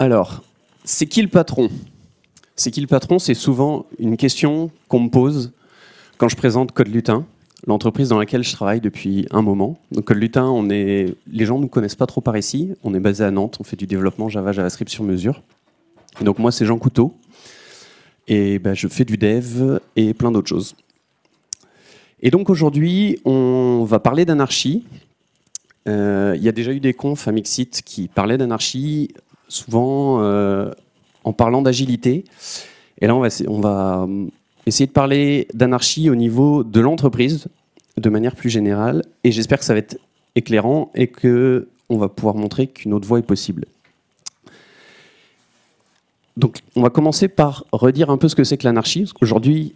Alors, c'est qui le patron C'est qui le patron C'est souvent une question qu'on me pose quand je présente Code Lutin, l'entreprise dans laquelle je travaille depuis un moment. Donc Code Lutin, on est... les gens ne nous connaissent pas trop par ici. On est basé à Nantes, on fait du développement Java, JavaScript sur mesure. donc moi, c'est Jean Couteau. Et ben, je fais du dev et plein d'autres choses. Et donc aujourd'hui, on va parler d'anarchie. Euh, il y a déjà eu des confs à Mixit qui parlaient d'anarchie souvent euh, en parlant d'agilité. Et là, on va, euh, essayer de parler d'anarchie au niveau de l'entreprise, de manière plus générale. Et j'espère que ça va être éclairant et que on va pouvoir montrer qu'une autre voie est possible. Donc, on va commencer par redire un peu ce que c'est que l'anarchie. Aujourd'hui,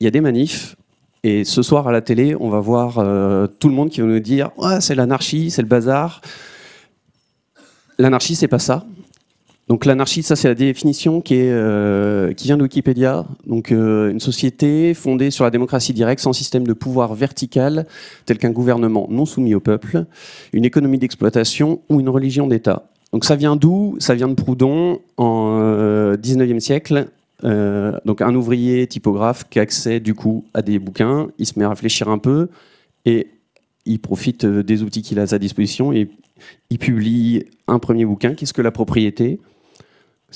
il y a des manifs. Et ce soir à la télé, on va voir euh, tout le monde qui va nous dire ah c'est l'anarchie, c'est le bazar. L'anarchie, c'est pas ça. Donc l'anarchie, ça c'est la définition qui, est, euh, qui vient de Wikipédia. Donc euh, une société fondée sur la démocratie directe sans système de pouvoir vertical tel qu'un gouvernement non soumis au peuple, une économie d'exploitation ou une religion d'État. Donc ça vient d'où Ça vient de Proudhon en 19e euh, siècle. donc un ouvrier typographe qui accède du coup à des bouquins, il se met à réfléchir un peu et il profite des outils qu'il a à sa disposition et il publie un premier bouquin, Qu'est-ce que la propriété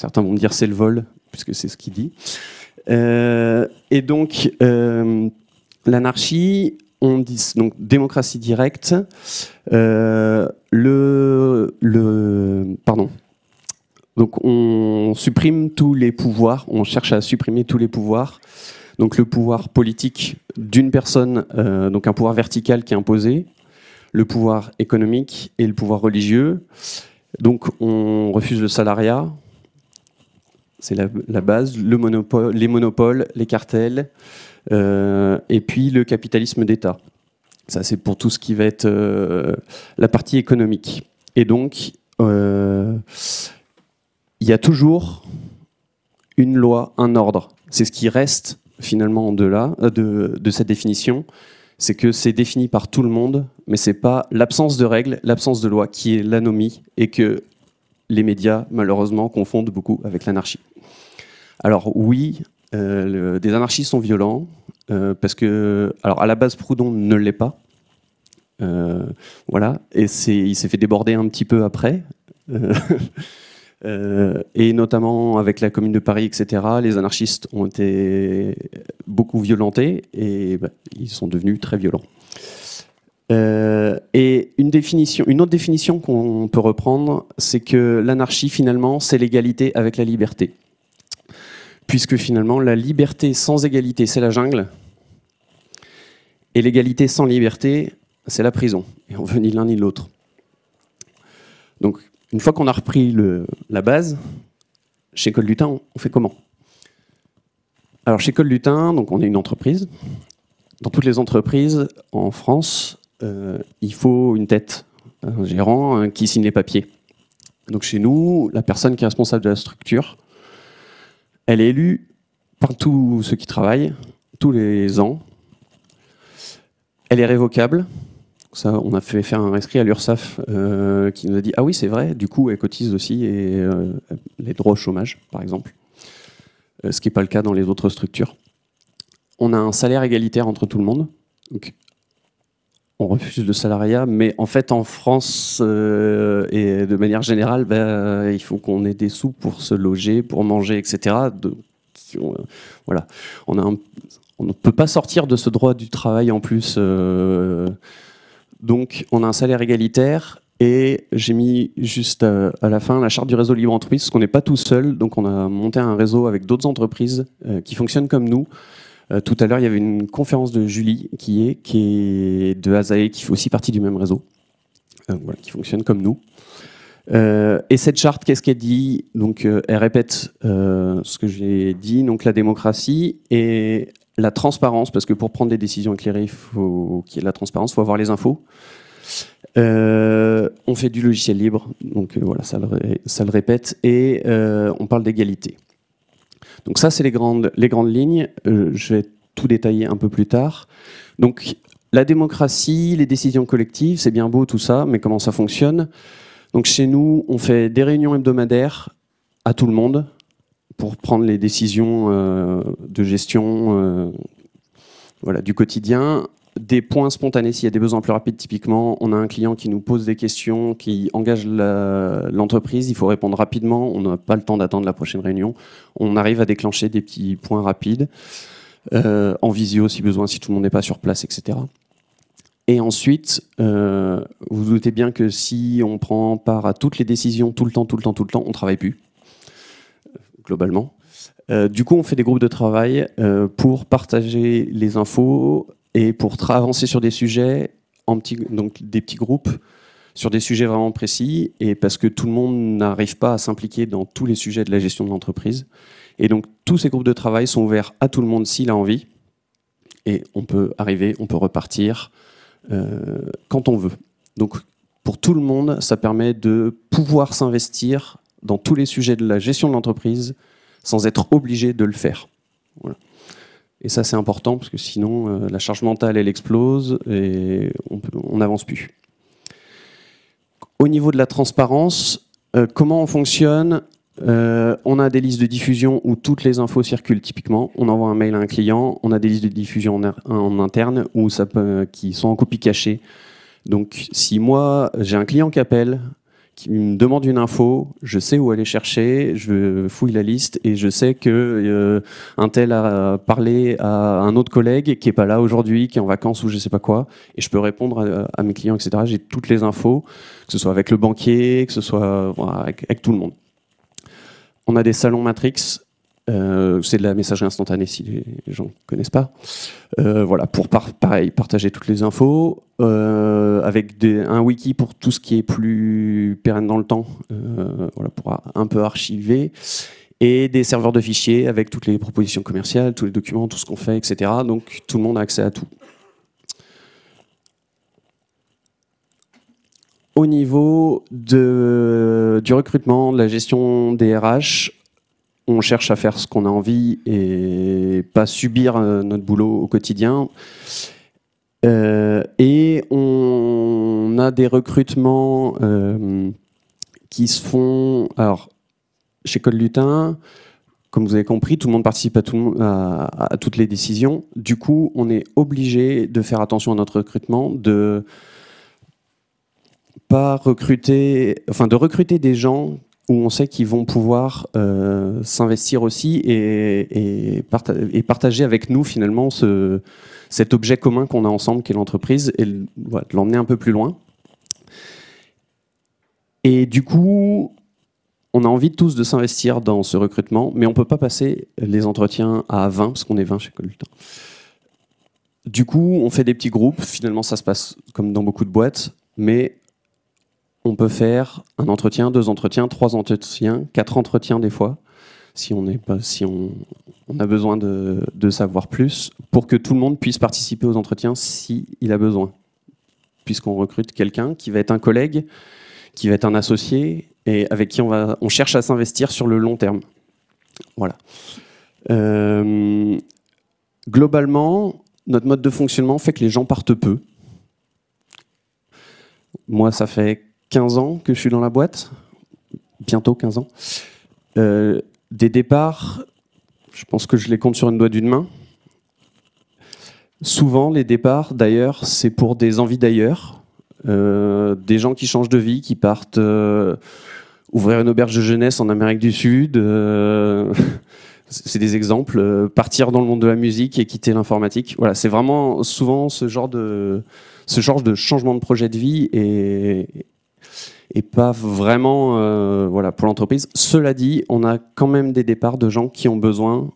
Certains vont me dire c'est le vol, puisque c'est ce qu'il dit. Euh, et donc, euh, l'anarchie, on dit donc démocratie directe, euh, le, le, pardon. Donc, on supprime tous les pouvoirs, on cherche à supprimer tous les pouvoirs. Donc, le pouvoir politique d'une personne, donc un pouvoir vertical qui est imposé, le pouvoir économique et le pouvoir religieux. Donc, on refuse le salariat, c'est la, base, les monopoles, les cartels, euh, et puis le capitalisme d'État. Ça, c'est pour tout ce qui va être euh, la partie économique. Et donc, euh, il y a toujours une loi, un ordre. C'est ce qui reste finalement au delà de, cette définition, c'est que c'est défini par tout le monde, mais c'est pas l'absence de règles, l'absence de loi qui est l'anomie, et que les médias, malheureusement, confondent beaucoup avec l'anarchie. Alors oui, euh, des anarchistes sont violents, euh, parce que, alors à la base, Proudhon ne l'est pas, euh, voilà, et il s'est fait déborder un petit peu après, et notamment avec la Commune de Paris, etc., les anarchistes ont été beaucoup violentés, et bah, ils sont devenus très violents. Euh, et une, définition, une autre définition qu'on peut reprendre, c'est que l'anarchie, finalement, c'est l'égalité avec la liberté. Puisque finalement, la liberté sans égalité, c'est la jungle. Et l'égalité sans liberté, c'est la prison. Et on veut ni l'un ni l'autre. Donc, une fois qu'on a repris la base, chez Col du on, on fait comment Alors, chez Col Lutin, donc, on est une entreprise. Dans toutes les entreprises en France, euh, il faut une tête, un gérant qui signe les papiers. Donc chez nous, la personne qui est responsable de la structure, elle est élue par tous ceux qui travaillent, tous les ans. Elle est révocable. Ça, on a fait faire un rescrit à l'URSSAF euh, qui nous a dit « Ah oui, c'est vrai, du coup, elle cotise aussi et, euh, les droits au chômage, par exemple. ce qui n'est pas le cas dans les autres structures. On a un salaire égalitaire entre tout le monde on refuse le salariat, mais en fait, en France euh, et de manière générale, ben, euh, il faut qu'on ait des sous pour se loger, pour manger, etc. on, euh, voilà, on, ne peut pas sortir de ce droit du travail en plus. donc, on a un salaire égalitaire. Et j'ai mis juste à, à la fin la charte du réseau libre entreprise, parce qu'on n'est pas tout seul. Donc, on a monté un réseau avec d'autres entreprises qui fonctionnent comme nous. Euh, tout à l'heure, il y avait une conférence de Julie qui est, qui est de Azae, qui fait aussi partie du même réseau, euh, qui fonctionne comme nous. Euh, et cette charte, qu'est-ce qu'elle dit Donc, elle répète ce que j'ai dit, donc la démocratie et la transparence, parce que pour prendre des décisions éclairées, il faut qu'il y ait la transparence, il faut avoir les infos. on fait du logiciel libre, donc voilà, ça le répète, et on parle d'égalité. Donc ça, c'est les grandes, les grandes lignes. Euh, je vais tout détailler un peu plus tard. Donc la démocratie, les décisions collectives, c'est bien beau tout ça, mais comment ça fonctionne Donc chez nous, on fait des réunions hebdomadaires à tout le monde pour prendre les décisions euh, de gestion euh, voilà, du quotidien des points spontanés s'il y a des besoins plus rapides. Typiquement, on a un client qui nous pose des questions, qui engage l'entreprise, il faut répondre rapidement, on n'a pas le temps d'attendre la prochaine réunion. On arrive à déclencher des petits points rapides, euh, en visio si besoin, si tout le monde n'est pas sur place, etc. Et ensuite, euh, vous, vous doutez bien que si on prend part à toutes les décisions tout le temps, tout le temps, tout le temps, on ne travaille plus, globalement. Euh, du coup, on fait des groupes de travail pour partager les infos, et pour avancer sur des sujets, donc des petits groupes, sur des sujets vraiment précis, et parce que tout le monde n'arrive pas à s'impliquer dans tous les sujets de la gestion de l'entreprise. Et donc tous ces groupes de travail sont ouverts à tout le monde s'il a envie, et on peut arriver, on peut repartir euh, quand on veut. Donc pour tout le monde, ça permet de pouvoir s'investir dans tous les sujets de la gestion de l'entreprise sans être obligé de le faire. Voilà. Et ça, c'est important parce que sinon, euh, la charge mentale, elle explose et on n'avance plus. Au niveau de la transparence, euh, comment on fonctionne euh, On a des listes de diffusion où toutes les infos circulent typiquement. On envoie un mail à un client, on a des listes de diffusion en, interne où qui sont en copie cachée. Donc si moi j'ai un client qui appelle, qui me demande une info, je sais où aller chercher, je fouille la liste et je sais que euh, tel a parlé à un autre collègue qui est pas là aujourd'hui, qui est en vacances ou je sais pas quoi, et je peux répondre à, mes clients, etc. J'ai toutes les infos, que ce soit avec le banquier, que ce soit avec tout le monde. On a des salons Matrix euh, c'est de la messagerie instantanée si les gens ne connaissent pas. Euh, voilà, pour pareil, partager toutes les infos, euh, avec un wiki pour tout ce qui est plus pérenne dans le temps, voilà, pour un peu archiver, et des serveurs de fichiers avec toutes les propositions commerciales, tous les documents, tout ce qu'on fait, etc. Donc tout le monde a accès à tout. Au niveau du recrutement, de la gestion des RH, on cherche à faire ce qu'on a envie et pas subir euh, notre boulot au quotidien. Euh, et on a des recrutements euh, qui se font. Alors, chez Code Lutin, comme vous avez compris, tout le monde participe à, toutes les décisions. Du coup, on est obligé de faire attention à notre recrutement, de pas recruter, enfin de recruter des gens où on sait qu'ils vont pouvoir euh, s'investir aussi et, partager avec nous finalement cet objet commun qu'on a ensemble qui est l'entreprise et l'emmener un peu plus loin. Et du coup, on a envie tous de s'investir dans ce recrutement, mais on ne peut pas passer les entretiens à 20, parce qu'on est 20 chez temps Du coup, on fait des petits groupes, finalement ça se passe comme dans beaucoup de boîtes, mais on peut faire un entretien, deux entretiens, trois entretiens, quatre entretiens des fois, si on, pas, si on, a besoin de, savoir plus, pour que tout le monde puisse participer aux entretiens s'il a besoin. Puisqu'on recrute quelqu'un qui va être un collègue, qui va être un associé, et avec qui on, va, on cherche à s'investir sur le long terme. Voilà. Euh, globalement, notre mode de fonctionnement fait que les gens partent peu. Moi, ça fait 15 ans que je suis dans la boîte, bientôt 15 ans. Euh, des départs, je pense que je les compte sur une doigt d'une main. Souvent, les départs, d'ailleurs, c'est pour des envies d'ailleurs. Euh, des gens qui changent de vie, qui partent euh, ouvrir une auberge de jeunesse en Amérique du Sud. c'est des exemples. partir dans le monde de la musique et quitter l'informatique. Voilà, c'est vraiment souvent ce genre de ce genre de changement de projet de vie et, et pas vraiment euh, voilà, pour l'entreprise. Cela dit, on a quand même des départs de gens qui ont besoin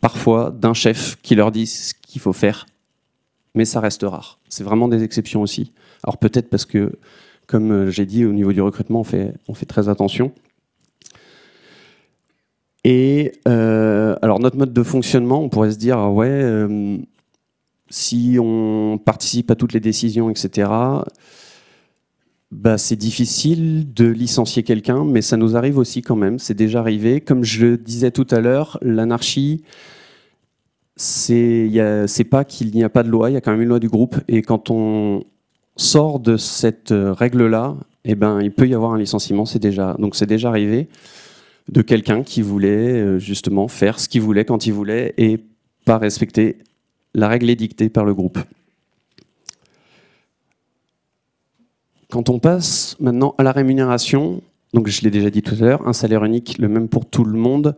parfois d'un chef qui leur dit ce qu'il faut faire, mais ça reste rare. C'est vraiment des exceptions aussi. Alors peut-être parce que, comme euh, j'ai dit, au niveau du recrutement, on fait, on fait très attention. Et euh, alors notre mode de fonctionnement, on pourrait se dire, ah ouais, si on participe à toutes les décisions, etc., bah, c'est difficile de licencier quelqu'un, mais ça nous arrive aussi quand même, c'est déjà arrivé. Comme je le disais tout à l'heure, l'anarchie, c'est pas qu'il n'y a pas de loi, il y a quand même une loi du groupe, et quand on sort de cette euh, règle-là, eh ben, il peut y avoir un licenciement, c'est déjà, donc c'est déjà arrivé, de quelqu'un qui voulait euh, justement faire ce qu'il voulait quand il voulait et pas respecter la règle édictée par le groupe. Quand on passe maintenant à la rémunération, donc je l'ai déjà dit tout à l'heure, un salaire unique, le même pour tout le monde,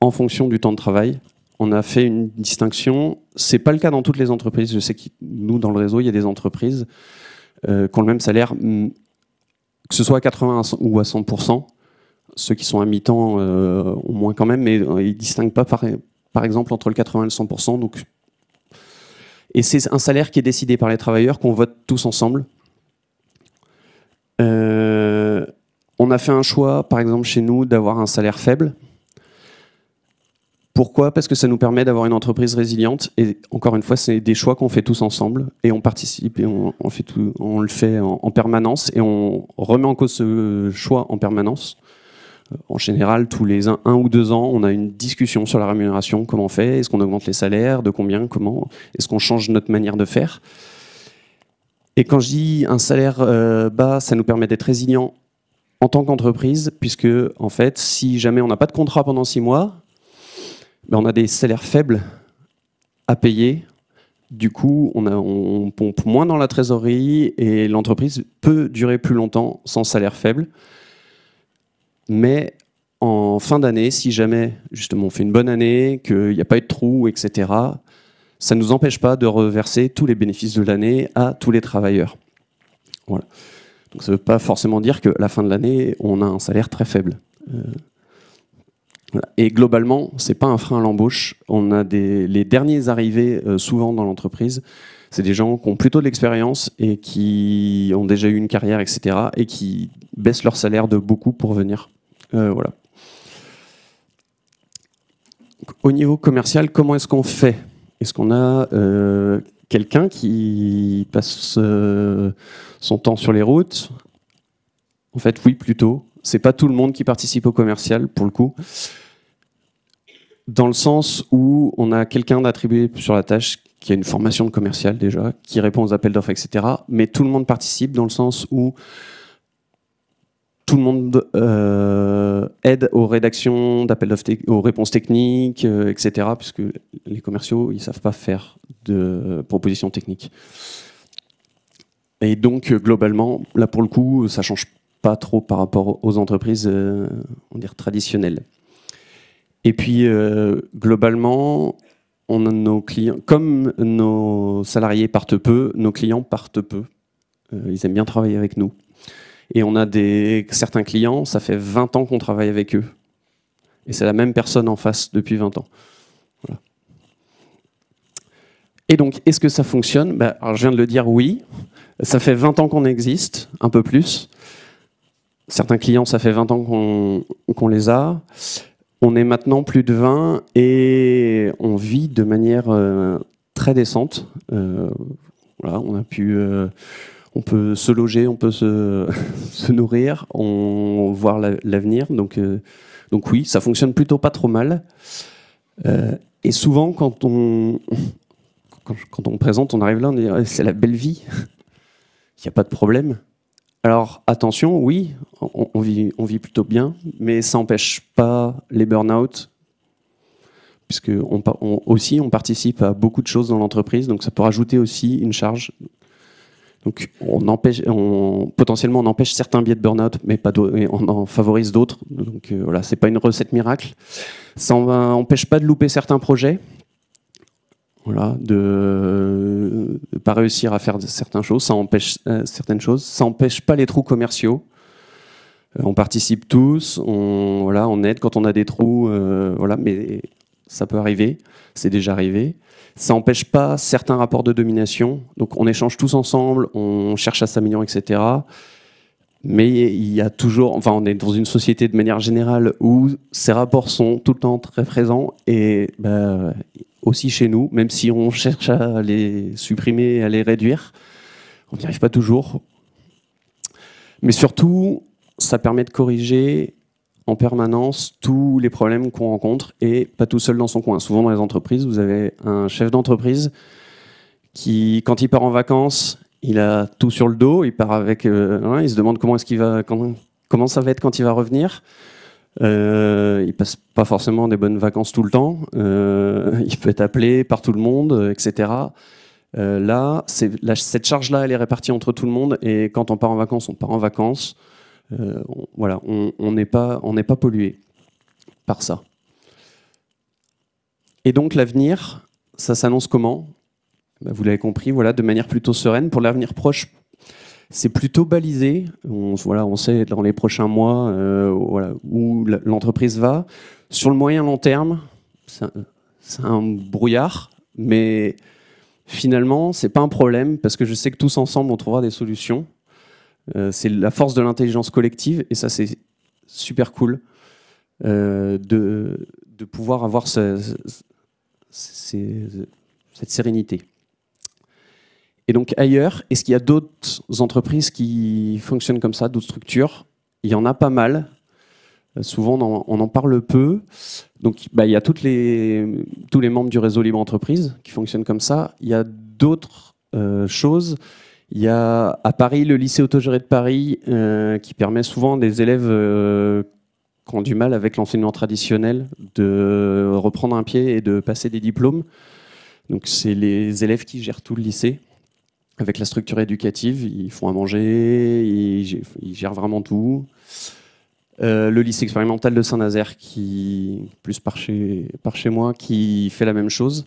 en fonction du temps de travail. On a fait une distinction. C'est pas le cas dans toutes les entreprises. Je sais que nous, dans le réseau, il y a des entreprises euh, qui ont le même salaire, mm, que ce soit à 80 ou à 100%. Ceux qui sont à mi-temps euh, ont moins quand même, mais euh, ils ne distinguent pas, par, par exemple, entre le 80 et le 100%. Donc et c'est un salaire qui est décidé par les travailleurs, qu'on vote tous ensemble. Euh, on a fait un choix, par exemple chez nous, d'avoir un salaire faible. Pourquoi Parce que ça nous permet d'avoir une entreprise résiliente. Et encore une fois, c'est des choix qu'on fait tous ensemble et on participe et on, le fait en, permanence et on remet en cause ce choix en permanence. Euh, en général, tous les un, ou deux ans, on a une discussion sur la rémunération, comment on fait, est-ce qu'on augmente les salaires, de combien, comment, est-ce qu'on change notre manière de faire. Et quand je dis un salaire euh, bas, ça nous permet d'être résilient en tant qu'entreprise, puisque en fait, si jamais on n'a pas de contrat pendant six mois, ben, on a des salaires faibles à payer. Du coup, on, on pompe moins dans la trésorerie et l'entreprise peut durer plus longtemps sans salaire faible. Mais en fin d'année, si jamais justement on fait une bonne année, qu'il n'y a pas eu de trou, etc., ça ne nous empêche pas de reverser tous les bénéfices de l'année à tous les travailleurs. Voilà. Donc ça ne veut pas forcément dire que la fin de l'année, on a un salaire très faible. Euh, et globalement, ce n'est pas un frein à l'embauche. On a des, les derniers arrivés euh, souvent dans l'entreprise, c'est des gens qui ont plutôt de l'expérience et qui ont déjà eu une carrière, etc. et qui baissent leur salaire de beaucoup pour venir. Euh, voilà. Au niveau commercial, comment est-ce qu'on fait est-ce qu'on a euh, quelqu'un qui passe euh, son temps sur les routes En fait, oui, plutôt. C'est pas tout le monde qui participe au commercial, pour le coup. Dans le sens où on a quelqu'un d'attribué sur la tâche qui a une formation de commercial déjà, qui répond aux appels d'offres, etc. Mais tout le monde participe dans le sens où tout le monde euh, aide aux rédactions d'appels aux réponses techniques, euh, etc. Puisque les commerciaux, ils ne savent pas faire de propositions techniques. Et donc euh, globalement, là pour le coup, ça ne change pas trop par rapport aux entreprises, on traditionnelles. Et puis globalement, on nos clients, comme nos salariés partent peu, nos clients partent peu. ils aiment bien travailler avec nous. Et on a des, certains clients, ça fait 20 ans qu'on travaille avec eux. Et c'est la même personne en face depuis 20 ans. Et donc, est-ce que ça fonctionne bah, Je viens de le dire, oui. Ça fait 20 ans qu'on existe, un peu plus. Certains clients, ça fait 20 ans qu'on les a. On est maintenant plus de 20 et on vit de manière euh, très décente. Euh, voilà, on a pu... Euh, on peut se loger, on peut se, nourrir, on, voir l'avenir. Donc, euh, donc oui, ça fonctionne plutôt pas trop mal. Euh, et souvent, quand on, quand, on présente, on arrive là, on dit ah, c'est la belle vie, il n'y a pas de problème. Alors attention, oui, on, vit, on vit plutôt bien, mais ça n'empêche pas les burn-out, puisque aussi on participe à beaucoup de choses dans l'entreprise, donc ça peut rajouter aussi une charge. Donc potentiellement on empêche certains biais de burn-out, mais on en favorise d'autres. Donc n'est euh, voilà, c'est pas une recette miracle. Ça n'empêche pas de louper certains projets. de ne pas réussir à faire euh, certaines choses, ça empêche certaines choses. Ça pas les trous commerciaux. Euh, on participe tous, on, aide quand on a des trous, mais ça peut arriver, c'est déjà arrivé. Ça n'empêche pas certains rapports de domination. Donc on échange tous ensemble, on cherche à s'améliorer, etc. Mais il y a toujours, enfin, on est dans une société de manière générale où ces rapports sont tout le temps très présents et bah, aussi chez nous, même si on cherche à les supprimer, à les réduire, on n'y arrive pas toujours. Mais surtout, ça permet de corriger en permanence tous les problèmes qu'on rencontre et pas tout seul dans son coin. Souvent dans les entreprises, vous avez un chef d'entreprise qui, quand il part en vacances, il a tout sur le dos, il part avec, euh, hein, il se demande comment est-ce qu'il va, comment ça va être quand il va revenir. Euh, il passe pas forcément des bonnes vacances tout le temps. Euh, il peut être appelé par tout le monde, etc. Euh, là, là, cette charge-là, elle est répartie entre tout le monde. Et quand on part en vacances, on part en vacances. Euh, voilà, on n'est pas, on pas pollué par ça. Et donc l'avenir, ça s'annonce comment bah, Vous l'avez compris, voilà, de manière plutôt sereine. Pour l'avenir proche, c'est plutôt balisé. On, voilà, on sait dans les prochains mois euh, où l'entreprise va. Sur le moyen long terme, c'est un, brouillard, mais finalement, c'est pas un problème parce que je sais que tous ensemble, on trouvera des solutions. Euh, c'est la force de l'intelligence collective, et ça c'est super cool euh, de, pouvoir avoir cette sérénité. Et donc ailleurs, est-ce qu'il y a d'autres entreprises qui fonctionnent comme ça, d'autres structures Il y en a pas mal. Euh, souvent, on en, parle peu. Donc, bah, il y a toutes les, tous les membres du réseau Libre Entreprise qui fonctionnent comme ça. Il y a d'autres choses. Il y a à Paris le lycée autogéré de Paris euh, qui permet souvent des élèves euh, qui ont du mal avec l'enseignement traditionnel de reprendre un pied et de passer des diplômes. Donc c'est les élèves qui gèrent tout le lycée avec la structure éducative. Ils font à manger, ils, gèrent vraiment tout. Euh, le lycée expérimental de Saint-Nazaire, qui plus par chez moi, qui fait la même chose.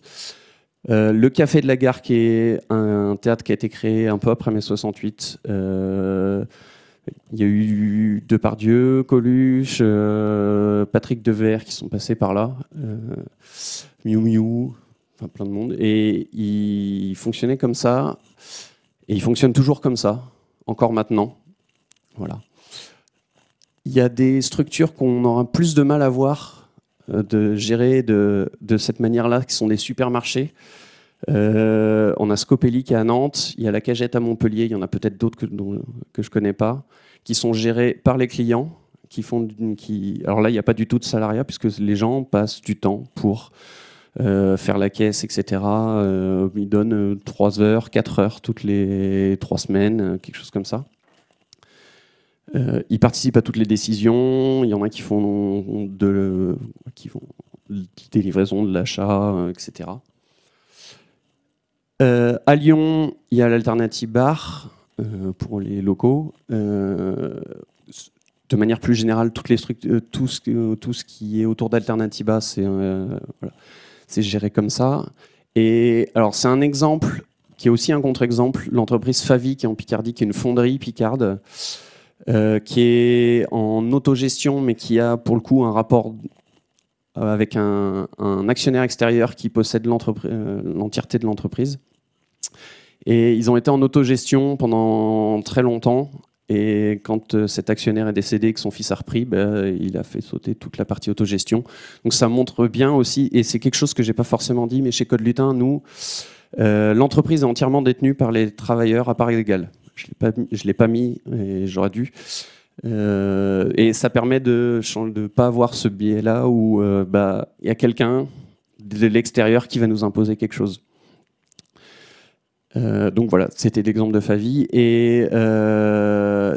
Euh, le Café de la Gare, qui est un, théâtre qui a été créé un peu après mai 68. Euh, il y a eu Depardieu, Coluche, euh, Patrick Dever qui sont passés par là, Miu Miu, enfin plein de monde. Et il fonctionnait comme ça, et il fonctionne toujours comme ça, encore maintenant. Voilà. Il y a des structures qu'on aura plus de mal à voir de gérer de, cette manière-là, qui sont des supermarchés. Euh, on a Scopelli qui est à Nantes, il y a la Cagette à Montpellier, il y en a peut-être d'autres que, je ne connais pas, qui sont gérés par les clients. Qui font, qui... Alors là, il n'y a pas du tout de salariat, puisque les gens passent du temps pour euh, faire la caisse, etc. Euh, ils donnent 3 heures, 4 heures toutes les 3 semaines, quelque chose comme ça. Euh, ils participent à toutes les décisions. Il y en a qui font des livraisons, de l'achat, euh, etc. Euh, à Lyon, il y a l'Alternative Bar pour les locaux. de manière plus générale, toutes les tout ce, tout, ce, qui est autour d'Alternativa, c'est voilà, géré comme ça. Et alors, c'est un exemple qui est aussi un contre-exemple. L'entreprise Favi, qui est en Picardie, qui est une fonderie picarde. Euh, qui est en autogestion, mais qui a pour le coup un rapport euh, avec un, actionnaire extérieur qui possède euh, l'entièreté de l'entreprise. Et ils ont été en autogestion pendant très longtemps. Et quand cet actionnaire est décédé et que son fils a repris, bah, il a fait sauter toute la partie autogestion. Donc ça montre bien aussi, et c'est quelque chose que j'ai pas forcément dit, mais chez Code Lutin, nous, l'entreprise est entièrement détenue par les travailleurs à part égale. Je ne l'ai pas mis et j'aurais dû. Euh, et ça permet de ne pas avoir ce biais-là où euh, bah, il y a quelqu'un de l'extérieur qui va nous imposer quelque chose. Euh, donc voilà, c'était l'exemple de Favi. Et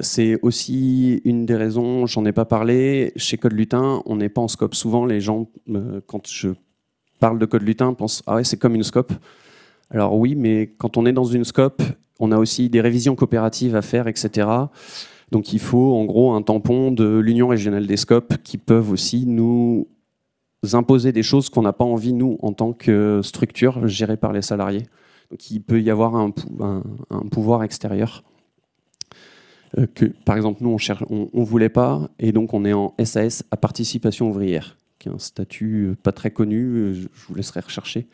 c'est aussi une des raisons, j'en ai pas parlé, chez Code Lutin, on n'est pas en scope. Souvent, les gens, quand je parle de Code Lutin, pensent Ah ouais, c'est comme une scope. Alors oui, mais quand on est dans une scope on a aussi des révisions coopératives à faire, etc. Donc il faut en gros un tampon de l'Union régionale des scopes qui peuvent aussi nous imposer des choses qu'on n'a pas envie, nous, en tant que structure gérée par les salariés. Donc il peut y avoir un, pouvoir extérieur. Euh, que, par exemple, nous, on ne voulait pas, et donc on est en SAS à participation ouvrière, qui est un statut euh, pas très connu, euh, je vous laisserai rechercher.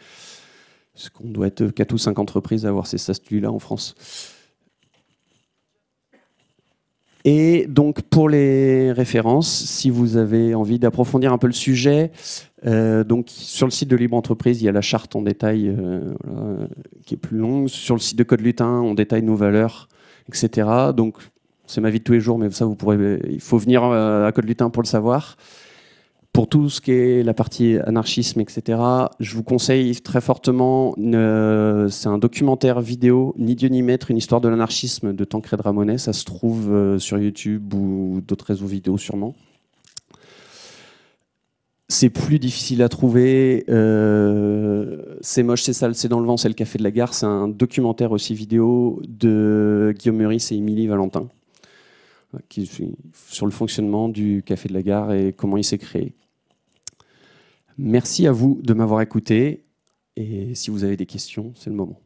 Parce qu'on doit être 4 ou 5 entreprises à avoir ces statuts-là en France. Et donc pour les références, si vous avez envie d'approfondir un peu le sujet, euh, donc sur le site de Libre Entreprise, il y a la charte en détail euh, qui est plus longue. Sur le site de Code Lutin, on détaille nos valeurs, etc. Donc c'est ma vie de tous les jours, mais ça vous pourrez, il faut venir euh, à Code Lutin pour le savoir. Pour tout ce qui est la partie anarchisme, etc., je vous conseille très fortement, c'est un documentaire vidéo, Ni Dieu ni Maître, une histoire de l'anarchisme de Tancred Ramonet. Ça se trouve euh, sur YouTube ou d'autres réseaux vidéo sûrement. C'est plus difficile à trouver, euh, c'est moche, c'est sale, c'est dans le vent, c'est le café de la gare. C'est un documentaire aussi vidéo de Guillaume Meurice et Émilie Valentin sur le fonctionnement du café de la gare et comment il s'est créé. Merci à vous de m'avoir écouté. Et si vous avez des questions, c'est le moment.